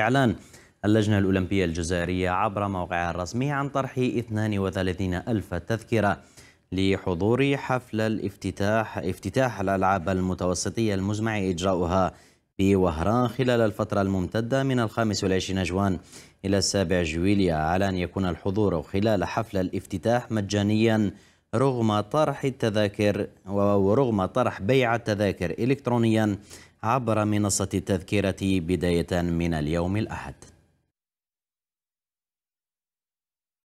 إعلان اللجنة الأولمبية الجزائرية عبر موقعها الرسمي عن طرح 32 ألف تذكرة لحضور حفل الافتتاح افتتاح الألعاب المتوسطية المزمع إجراؤها بوهران خلال الفترة الممتدة من الخامس والعشرين جوان إلى السابع جويليا على أن يكون الحضور خلال حفل الافتتاح مجانياً رغم طرح التذاكر ورغم طرح بيع التذاكر إلكترونيا عبر منصة التذكرة بداية من اليوم الأحد